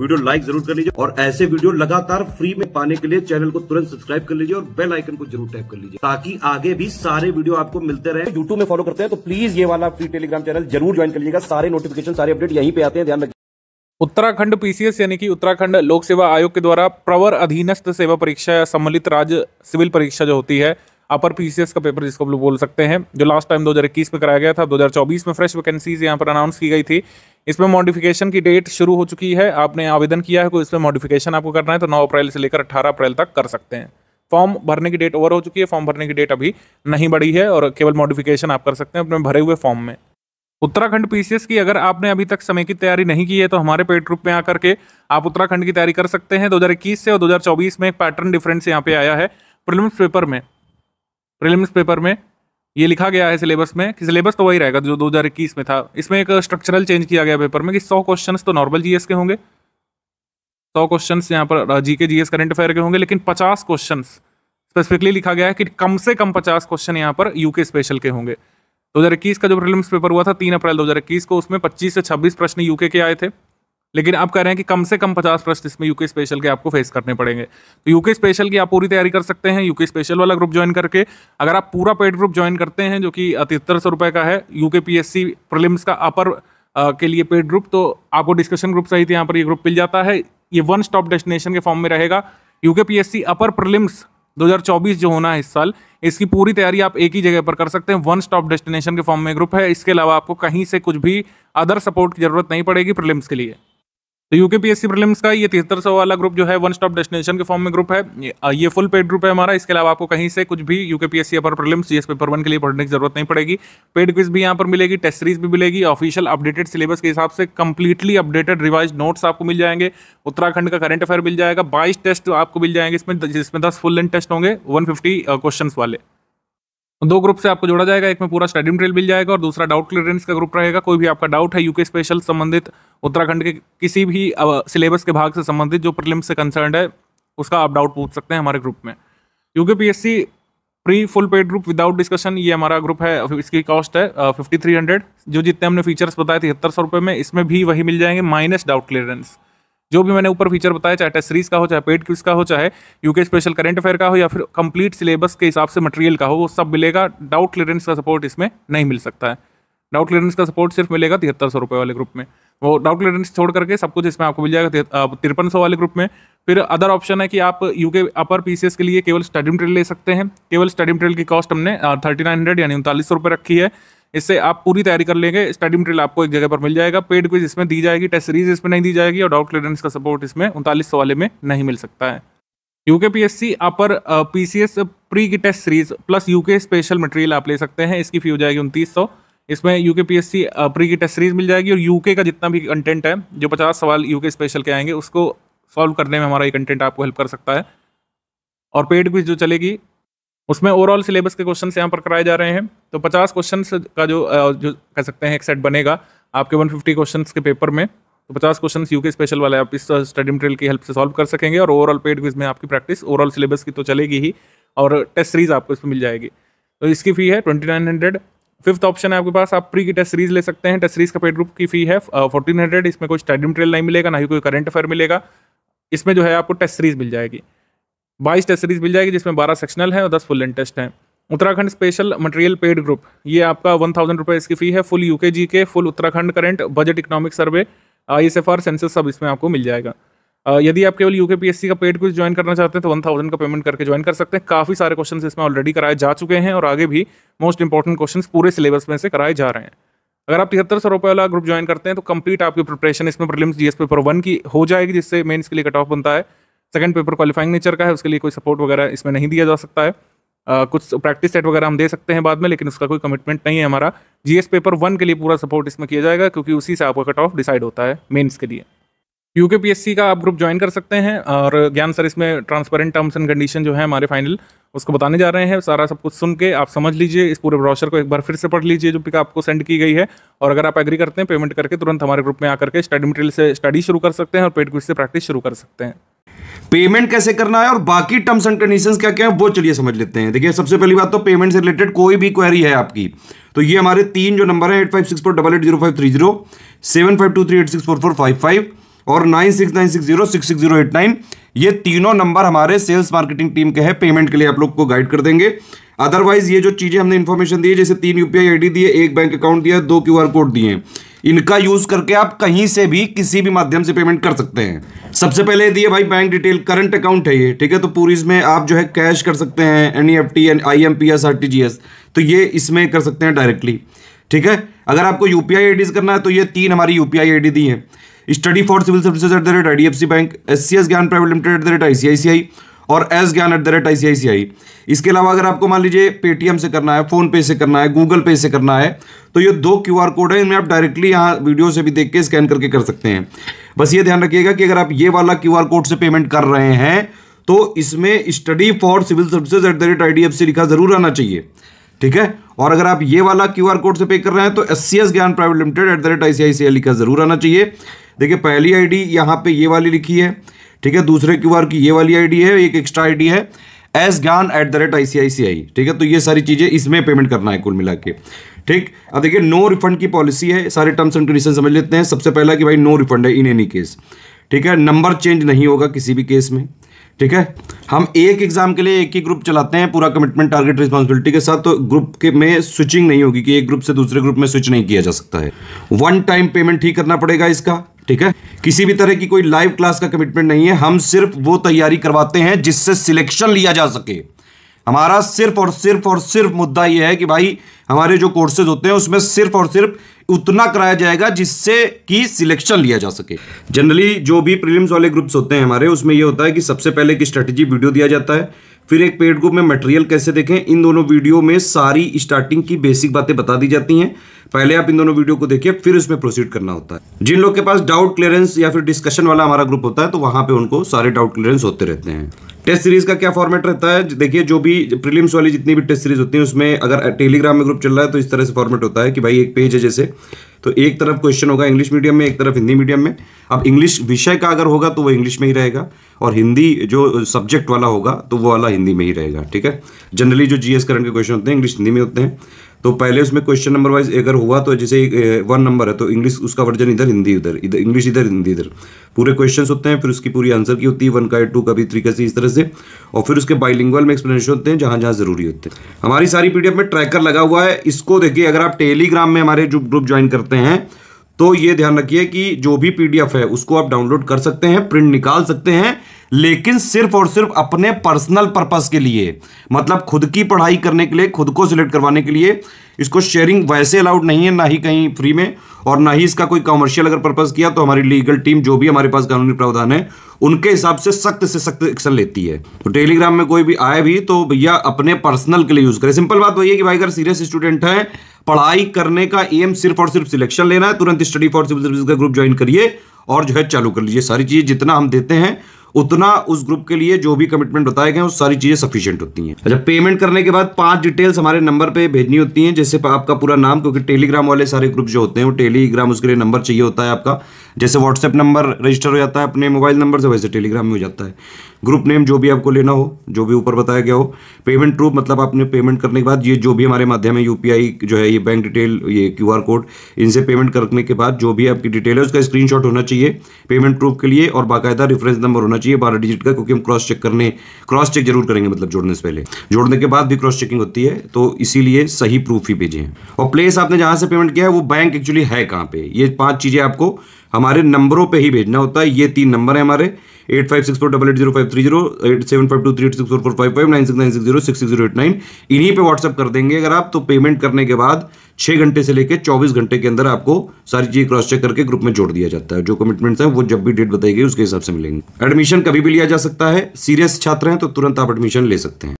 video like जरूर कर लीजिए और ऐसे वीडियो लगातार फ्री में पाने के लिए चैनल को तुरंत सब्सक्राइब कर लीजिए और बेल आइकन को जरूर टैप कर लीजिए ताकि आगे भी सारे वीडियो आपको मिलते रहे यूट्यूब में फॉलो करते हैं तो प्लीज ये वाला फ्री टेलीग्राम चैनल जरूर ज्वाइन कर लीजिएगा सारे नोटिफिकेशन सारे अपडेट यहीं पे आते हैं ध्यान रखिए उत्तराखंड पीसीएस यानी कि उत्तराखंड लोक सेवा आयोग के द्वारा प्रवर अधीनस्थ सेवा परीक्षा या सम्मिलित राज्य सिविल परीक्षा जो होती है अपर पीसीएस का पेपर जिसको हम लोग बोल सकते हैं जो लास्ट टाइम 2021 में कराया गया था 2024 में फ्रेश वैकेंसीज यहाँ पर अनाउंस की गई थी इसमें मॉडिफिकेशन की डेट शुरू हो चुकी है आपने आवेदन किया है कोई इसमें मॉडिफिकेशन आपको करना है तो नौ अप्रैल से लेकर अट्ठारह अप्रैल तक कर सकते हैं फॉर्म भरने की डेट ओवर हो चुकी है फॉर्म भरने की डेट अभी नहीं बढ़ी है और केवल मॉडिफिकेशन आप कर सकते हैं अपने भरे हुए फॉर्म में उत्तराखंड पीसीएस की अगर आपने अभी तक समय की तैयारी नहीं की है तो हमारे पेड ग्रुप में आकर के आप उत्तराखंड की तैयारी कर सकते हैं 2021 से और 2024 में एक पैटर्न डिफरेंस यहाँ पे आया है प्रिलिम्स पेपर में प्रिलिम्स पेपर में ये लिखा गया है सिलेबस में कि सिलेबस तो वही रहेगा जो दो में था इसमें एक स्ट्रक्चरल चेंज किया गया पेपर में कि सौ क्वेश्चन तो नॉर्मल जी के होंगे सौ क्वेश्चन यहाँ पर जी जीएस करंट अफेयर के होंगे लेकिन पचास क्वेश्चन स्पेसिफिकली लिखा गया है कि कम से कम पचास क्वेश्चन यहाँ पर यूके स्पेशल के होंगे 2021 का जो प्रीलिम्स पेपर हुआ था 3 अप्रैल 2021 को उसमें 25 से 26 प्रश्न यूके के आए थे लेकिन आप कह रहे हैं कि कम से कम पचास प्रश्न इसमें यूके स्पेशल के आपको फेस करने पड़ेंगे तो यूके स्पेशल की आप पूरी तैयारी कर सकते हैं यूके स्पेशल वाला ग्रुप ज्वाइन करके अगर आप पूरा पेड ग्रुप ज्वाइन करते हैं जो कि तिहत्तर सौ रुपये का है UK P S C prelims का अपर के लिए पेड ग्रुप तो आपको डिस्कशन ग्रुप सहित यहाँ पर ये ग्रुप मिल जाता है ये वन स्टॉप डेस्टिनेशन के फॉर्म में रहेगा UK P S C upper हजार 2024 जो होना है इस साल इसकी पूरी तैयारी आप एक ही जगह पर कर सकते हैं वन स्टॉप डेस्टिनेशन के फॉर्म में ग्रुप है इसके अलावा आपको कहीं से कुछ भी अदर सपोर्ट की जरूरत नहीं पड़ेगी प्रिलिम्स के लिए तो यूके पीएससी प्रीलिम्स का ये तिहत्तर सौ वाला ग्रुप जो है वन स्टॉप डेस्टिनेशन के फॉर्म में ग्रुप है ये फुल पेड ग्रुप है हमारा इसके अलावा आपको कहीं से कुछ भी UK PSC upper prelims GS paper one के लिए पढ़ने की जरूरत नहीं पड़ेगी पेड क्विज भी यहाँ पर मिलेगी टेस्ट सीरीज भी मिलेगी ऑफिशियल अपडेटेड सिलेबस के हिसाब से कंप्लीटली अपडेटेड रिवाइज नोट्स आपको मिल जाएंगे उत्तराखंड का करंट अफेयर मिल जाएगा बाईस टेस्ट आपको मिल जाएंगे इसमें जिसमें दस फुल लेंथ टेस्ट होंगे वन फिफ्टी क्वेश्चन वाले दो ग्रुप से आपको जोड़ा जाएगा एक में पूरा स्टडी ट्रेल मिल जाएगा और दूसरा डाउट क्लियरेंस का ग्रुप रहेगा कोई भी आपका डाउट है यूके स्पेशल संबंधित उत्तराखंड के किसी भी सिलेबस के भाग से संबंधित जो प्रिलिम से कंसर्न है उसका आप डाउट पूछ सकते हैं हमारे ग्रुप में UK PSC pre full paid group without discussion ये हमारा ग्रुप है इसकी कॉस्ट है फिफ्टी थ्री हंड्रेड जो जितने हमने फीचर्स बताए तिहत्तर सौ रुपये में इसमें भी वही मिल जाएंगे माइनस डाउट क्लियरेंस जो भी मैंने ऊपर फीचर बताया चाहे टेस्ट सीरीज का हो चाहे पेड क्विज का हो चाहे यूके स्पेशल करेंट अफेयर का हो या फिर कंप्लीट सिलेबस के हिसाब से मटेरियल का हो वो सब मिलेगा डाउट क्लियरेंस का सपोर्ट इसमें नहीं मिल सकता है डाउट क्लियरेंस का सपोर्ट सिर्फ मिलेगा तिहत्तर सौ रुपये वाले ग्रुप में वो डाउट क्लियरेंस छोड़ करके सब कुछ इसमें आपको मिल जाएगा तिरपन सौ वाले ग्रुप में फिर अदर ऑप्शन है कि आप यूके अपर पीसीएस के लिए केवल स्टडी मटेरियल ले सकते हैं केवल स्टडी मटेरियल की कॉस्ट हमने थर्टी नाइन हंड्रेड यानी उनतालीस सौ रुपये रखी है इससे आप पूरी तैयारी कर लेंगे स्टडी मटेरियल आपको एक जगह पर मिल जाएगा पेड क्विज इसमें दी जाएगी टेस्ट सीरीज इसमें नहीं दी जाएगी और डाउट क्लियरेंस का सपोर्ट इसमें उनतालीस वाले में नहीं मिल सकता है यूके पीएससी आप पर पीसीएस प्री की test series plus UK special material आप ले सकते हैं इसकी फी हो जाएगी उनतीस सौ इसमें यूके पीएससी प्री की टेस्ट सीरीज मिल जाएगी और यूके का जितना भी कंटेंट है जो पचास सवाल यूके स्पेशल के आएंगे उसको सॉल्व करने में हमारा ये कंटेंट आपको हेल्प कर सकता है और पेड क्विज जो चलेगी उसमें ओवरऑल सिलेबस के क्वेश्चन यहाँ पर कराए जा रहे हैं तो पचास क्वेश्चन का जो जो कह सकते हैं एक सेट बनेगा आपके वन फिफ्टी क्वेश्चन के पेपर में तो पचास क्वेश्चन यू के स्पेशल वाले आप इस स्टडी मटेरियल की हेल्प से सॉल्व कर सकेंगे और ओवरऑल पेड क्विज में आपकी प्रैक्टिस ओवरऑल सिलेबस की तो चलेगी ही और टेस्ट सीरीज आपको इसमें मिल जाएगी तो इसकी फ़ी है twenty nine hundred fifth option है आपके पास आप प्री की टेस्ट सीरीज ले सकते हैं टेस्ट सीरीज का पेड ग्रुप की फी है फोर्टीन हंड्रेड इसमें कोई स्टडी मटेरियल नहीं मिलेगा ना ही कोई करंट अफेयर मिलेगा इसमें जो है आपको टेस्ट सीरीज मिल जाएगी बाईस टेस्ट सीरीज मिल जाएगी जिसमें बारह सेक्शनल है और दस फुल इन टेस्ट हैं Uttarakhand special material paid group ये आपका वन थाउजेंड रुपये इसकी फ़ी है full UK G K full Uttarakhand current budget economic survey I S F R census सब इसमें आपको मिल जाएगा यदि आप केवल एस सी का पेड कोर्स ज्वाइन करना चाहते हैं तो वन थाउजेंड का पेमेंट करके ज्वाइन कर सकते हैं काफ़ी सारे क्वेश्चन इसमें ऑलरेडी कराए जा चुके हैं और आगे भी मोस्ट इंपॉर्टेंट क्वेश्चन पूरे सिलेबस में से कराए जा रहे हैं अगर आप तिहत्तर सौ रुपये वाला ग्रुप ज्वाइन करते हैं तो कंप्लीट आपकी प्रिपरेशन इसमें प्रीलिम्स जीएस पेपर वन की हो जाएगी जिससे मेन्स के लिए कट ऑफ बनता है सेकंड पेपर क्वालिफाइंग नेचर का है उसके लिए कोई सपोर्ट वगैरह इसमें नहीं दिया जा सकता है आ, कुछ प्रैक्टिस सेट वगैरह हम दे सकते हैं बाद में लेकिन उसका कोई कमिटमेंट नहीं है हमारा जी पेपर वन के लिए पूरा सपोर्ट इसमें किया जाएगा क्योंकि उसी से आपका कट ऑफ डिसाइड होता है मेन्स के लिए यू के पी एस सी का आप ग्रुप ज्वाइन कर सकते हैं और ज्ञान सर इसमें ट्रांसपेरेंट टर्म्स एंड कंडीशन जो है हमारे फाइनल उसको बताने जा रहे हैं सारा सब कुछ सुन के आप समझ लीजिए इस पूरे ब्रोशर को एक बार फिर से पढ़ लीजिए जो पिक आपको सेंड की गई है और अगर आप एग्री करते हैं पेमेंट करके तुरंत हमारे ग्रुप में आकर के स्टडी मटेरियल से स्टडी शुरू कर सकते हैं और पेड क्विज से प्रैक्टिस शुरू कर सकते हैं पेमेंट कैसे करना है और बाकी टर्म्स एंड कंडीशंस क्या क्या है वो चलिए समझ लेते हैं देखिए सबसे पहली बात तो पेमेंट से रिलेटेड कोई भी क्वेरी है आपकी तो ये हमारे तीन जो नंबर है eight five six four double eight zero five three zero seven five two three eight six four four five five और nine six nine six zero six six zero eight nine ये तीनों number हमारे sales marketing team के हैं payment के लिए आप लोग को गाइड कर देंगे अदरवाइज ये जो चीज़ें हमने इन्फॉर्मेशन दी है जैसे तीन यूपीआई आईडी दिए एक बैंक अकाउंट दिया दो क्यूआर कोड दिए इनका यूज करके आप कहीं से भी किसी भी माध्यम से पेमेंट कर सकते हैं सबसे पहले दिए भाई बैंक डिटेल करंट अकाउंट है ये ठीक है तो पूरी इसमें आप जो है कैश कर सकते हैं N E F T N I M P S R T G S तो ये इसमें कर सकते हैं डायरेक्टली ठीक है अगर आपको यू पी आई आई डीज करना है तो ये तीन हमारी U P I I D दी है study for civil services at the rate I D F C bank S C S Gyan private limited at the rate I C I C I और S ज्ञान eight the rate आई इसके अलावा अगर आपको मान लीजिए पेटीएम से करना है फोन पे से करना है गूगल पे से करना है तो ये दो क्यू आर कोड है इनमें आप डायरेक्टली यहाँ वीडियो से भी देख के स्कैन करके कर सकते हैं बस ये ध्यान रखिएगा कि अगर आप ये वाला क्यू आर कोड से पेमेंट कर रहे हैं तो इसमें study for civil services at the rate I लिखा जरूर आना चाहिए ठीक है और अगर आप ये वाला क्यू आर कोड से पे कर रहे हैं तो S C S Gyan private limited at the rate I लिखा जरूर आना चाहिए देखिए पहली आईडी यहां पे ये वाली लिखी है ठीक है दूसरे क्यू आर की ये वाली आईडी है एक एक्स्ट्रा आई है एस ज्ञान एट द रेट आईसीआईसीआई ठीक है तो ये सारी चीज़ें इसमें पेमेंट करना है कुल मिला के ठीक अब देखिए नो रिफंड की पॉलिसी है सारे टर्म्स एंड कंडीशन समझ लेते हैं सबसे पहला कि भाई नो रिफंड है इन एनी केस ठीक है नंबर चेंज नहीं होगा किसी भी केस में ठीक है हम एक एग्जाम के लिए एक ही ग्रुप चलाते हैं पूरा कमिटमेंट टारगेट रिस्पॉन्सिबिलिटी के साथ तो ग्रुप के में स्विचिंग नहीं होगी कि एक ग्रुप से दूसरे ग्रुप में स्विच नहीं किया जा सकता है वन टाइम पेमेंट ही करना पड़ेगा इसका ठीक है किसी भी तरह की कोई लाइव क्लास का कमिटमेंट नहीं है हम सिर्फ वो तैयारी करवाते हैं जिससे सिलेक्शन लिया जा सके हमारा सिर्फ और सिर्फ और सिर्फ मुद्दा यह है कि भाई हमारे जो कोर्सेज होते हैं उसमें सिर्फ और सिर्फ उतना कराया जाएगा जिससे कि सिलेक्शन लिया जा सके जनरली जो भी प्रीलिम्स वाले ग्रुप्स होते हैं हमारे उसमें यह होता है कि सबसे पहले एक स्ट्रेटेजी वीडियो दिया जाता है फिर एक पेड ग्रुप में मटेरियल कैसे देखें इन दोनों वीडियो में सारी स्टार्टिंग की बेसिक बातें बता दी जाती हैं पहले आप इन दोनों वीडियो को देखिए फिर उसमें प्रोसीड करना होता है जिन लोग के पास डाउट क्लियरेंस या फिर डिस्कशन वाला हमारा ग्रुप होता है तो वहां पे उनको सारे डाउट क्लियरेंस होते रहते हैं टेस्ट सीरीज का क्या फॉर्मेट रहता है देखिए जो भी प्रीलिम्स वाली जितनी भी टेस्ट सीरीज होती है उसमें अगर टेलीग्राम में ग्रुप चल रहा है तो इस तरह से फॉर्मेट होता है कि भाई एक पेज है जैसे तो एक तरफ क्वेश्चन होगा इंग्लिश मीडियम में एक तरफ हिंदी मीडियम में अब इंग्लिश विषय का अगर होगा तो वो इंग्लिश में ही रहेगा और हिंदी जो सब्जेक्ट वाला होगा तो वो वाला हिंदी में ही रहेगा ठीक है जनरली जो जीएस करंट के क्वेश्चन होते हैं इंग्लिश हिंदी में होते हैं तो पहले उसमें क्वेश्चन नंबर वाइज अगर हुआ तो जैसे वन नंबर है तो इंग्लिश उसका वर्जन इधर हिंदी उधर इधर इंग्लिश इधर हिंदी इधर पूरे क्वेश्चन होते हैं फिर उसकी पूरी आंसर की होती है वन का टू का भी थ्री का सी इस तरह से और फिर उसके बाइलिंगल में एक्सप्लेनेशन होते हैं जहाँ जहाँ जरूरी होते हैं हमारी सारी पीडीएफ में ट्रैकर लगा हुआ है इसको देखिए अगर आप टेलीग्राम में हमारे जो ग्रुप ज्वाइन करते हैं तो ये ध्यान रखिए कि जो भी पीडीएफ है उसको आप डाउनलोड कर सकते हैं प्रिंट निकाल सकते हैं लेकिन सिर्फ और सिर्फ अपने पर्सनल पर्पस के लिए मतलब खुद की पढ़ाई करने के लिए खुद को सिलेक्ट करवाने के लिए इसको शेयरिंग वैसे अलाउड नहीं है ना ही कहीं फ्री में और ना ही इसका कोई कमर्शियल अगर पर्पस किया तो हमारी लीगल टीम जो भी हमारे पास कानूनी प्रावधान है उनके हिसाब से सख्त से सख्त एक्शन लेती है तो टेलीग्राम में कोई भी आए भी तो भैया अपने पर्सनल के लिए यूज करें सिंपल बात वही है कि भाई अगर सीरियस स्टूडेंट है पढ़ाई करने का एम सिर्फ और सिर्फ सिलेक्शन लेना है तुरंत स्टडी फॉर सिविल सर्विस का ग्रुप ज्वाइन करिए और जो है चालू कर लीजिए सारी चीज़ें जितना हम देते हैं उतना उस ग्रुप के लिए जो भी कमिटमेंट बताए गए उस सारी चीज़ें सफिशियंट होती हैं अच्छा पेमेंट करने के बाद पांच डिटेल्स हमारे नंबर पे भेजनी होती हैं जैसे आपका पूरा नाम क्योंकि टेलीग्राम वाले सारे ग्रुप जो होते हैं वो टेलीग्राम उसके लिए नंबर चाहिए होता है आपका जैसे व्हाट्सएप नंबर रजिस्टर हो जाता है अपने मोबाइल नंबर से वैसे टेलीग्राम में हो जाता है ग्रुप नेम जो भी आपको लेना हो जो भी ऊपर बताया गया हो पेमेंट प्रूफ मतलब आपने पेमेंट करने के बाद ये जो भी हमारे माध्यम है यूपीआई जो है ये बैंक डिटेल ये क्यूआर कोड इनसे पेमेंट करने के बाद जो भी आपकी डिटेल है उसका स्क्रीनशॉट होना चाहिए पेमेंट प्रूफ के लिए और बाकायदा रेफरेंस नंबर होना चाहिए बारह डिजिट का क्योंकि हम क्रॉस चेक करने क्रॉस चेक जरूर करेंगे मतलब जोड़ने से पहले जोड़ने के बाद भी क्रॉस चेकिंग होती है तो इसीलिए सही प्रूफ ही भेजें और प्लेस आपने जहाँ से पेमेंट किया है वो बैंक एक्चुअली है कहाँ पर ये पाँच चीज़ें आपको हमारे नंबरों पे ही भेजना होता है ये तीन नंबर है हमारे eight five six four double eight zero five three zero eight seven five two three eight six four four five five nine six nine six zero six zero eight nine इन्हीं पे WhatsApp कर देंगे अगर आप तो payment करने के बाद छः घंटे से लेकर चौबीस घंटे के अंदर आपको सारी चीज़ें क्रॉस चेक करके ग्रुप में जोड़ दिया जाता है जो कमिटमेंट्स हैं वो जब भी डेट बताई गई उसके हिसाब से मिलेंगे एडमिशन कभी भी लिया जा सकता है सीरियस छात्र हैं तो तुरंत आप एडमिशन ले सकते हैं